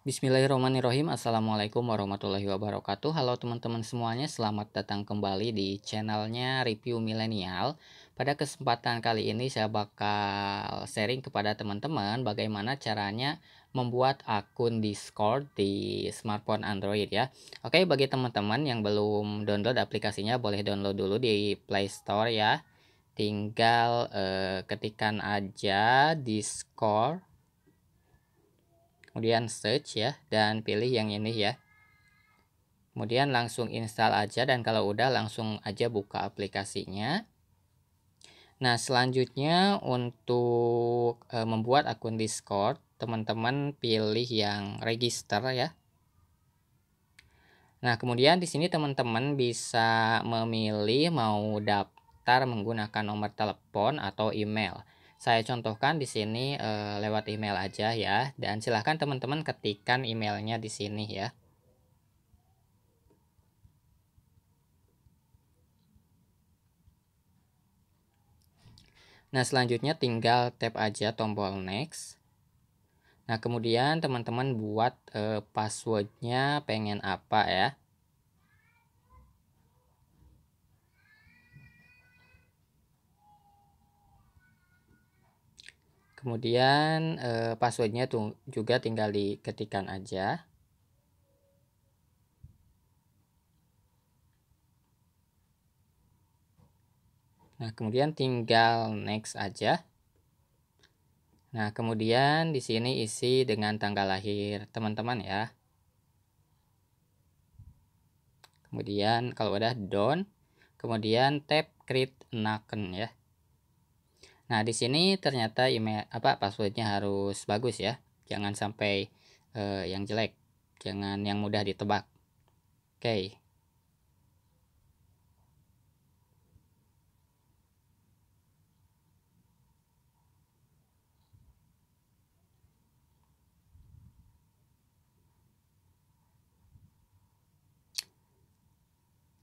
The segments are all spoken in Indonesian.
Bismillahirrahmanirrahim Assalamualaikum warahmatullahi wabarakatuh Halo teman-teman semuanya Selamat datang kembali di channelnya Review Milenial Pada kesempatan kali ini saya bakal sharing kepada teman-teman Bagaimana caranya membuat akun Discord di smartphone Android ya Oke bagi teman-teman yang belum download aplikasinya Boleh download dulu di Play Store ya Tinggal eh, ketikan aja Discord kemudian search ya dan pilih yang ini ya kemudian langsung install aja dan kalau udah langsung aja buka aplikasinya nah selanjutnya untuk e, membuat akun discord teman-teman pilih yang register ya nah kemudian di sini teman-teman bisa memilih mau daftar menggunakan nomor telepon atau email saya contohkan di sini e, lewat email aja ya dan silahkan teman-teman ketikkan emailnya di sini ya. Nah selanjutnya tinggal tap aja tombol next. Nah kemudian teman-teman buat e, passwordnya pengen apa ya. Kemudian eh, passwordnya tuh juga tinggal diketikan aja. Nah, kemudian tinggal next aja. Nah, kemudian di sini isi dengan tanggal lahir teman-teman ya. Kemudian kalau udah done, kemudian tap create naken ya. Nah, di sini ternyata email apa passwordnya harus bagus ya. Jangan sampai uh, yang jelek. Jangan yang mudah ditebak. Oke. Okay.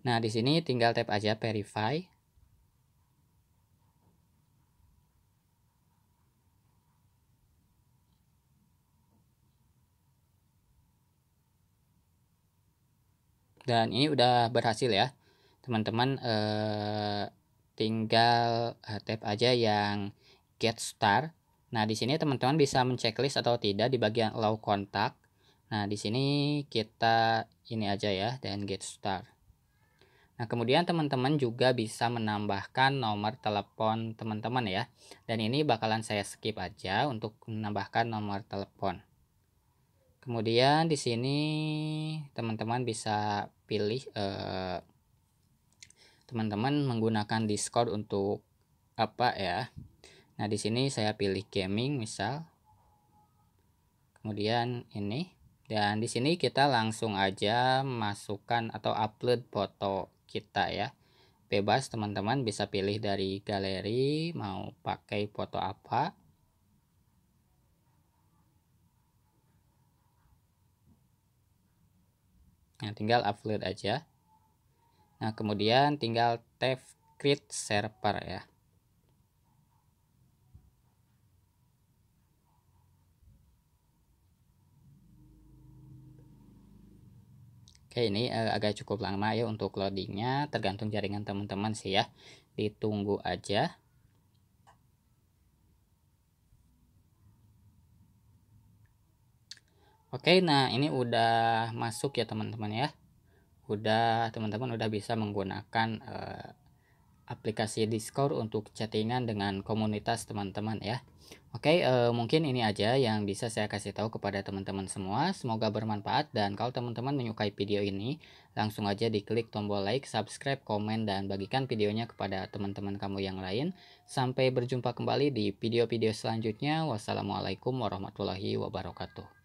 Nah, di sini tinggal tap aja verify. dan ini udah berhasil ya teman-teman eh, tinggal tap aja yang get start nah di sini teman-teman bisa menceklis atau tidak di bagian allow contact nah di sini kita ini aja ya dan get start Nah, kemudian teman-teman juga bisa menambahkan nomor telepon teman-teman ya. Dan ini bakalan saya skip aja untuk menambahkan nomor telepon. Kemudian di sini teman-teman bisa pilih teman eh, teman-teman menggunakan Discord untuk apa ya. Nah, di sini saya pilih gaming misal. Kemudian ini dan di sini kita langsung aja masukkan atau upload foto kita ya. Bebas teman-teman bisa pilih dari galeri mau pakai foto apa. Nah, tinggal upload aja. Nah, kemudian tinggal tap create server ya. Oke, ini uh, agak cukup lama ya untuk loadingnya, tergantung jaringan teman-teman sih ya. Ditunggu aja. Oke, nah ini udah masuk ya teman-teman ya. Udah teman-teman udah bisa menggunakan uh, aplikasi Discord untuk chattingan dengan komunitas teman-teman ya. Oke, uh, mungkin ini aja yang bisa saya kasih tahu kepada teman-teman semua. Semoga bermanfaat dan kalau teman-teman menyukai video ini, langsung aja diklik tombol like, subscribe, komen, dan bagikan videonya kepada teman-teman kamu yang lain. Sampai berjumpa kembali di video-video selanjutnya. Wassalamualaikum warahmatullahi wabarakatuh.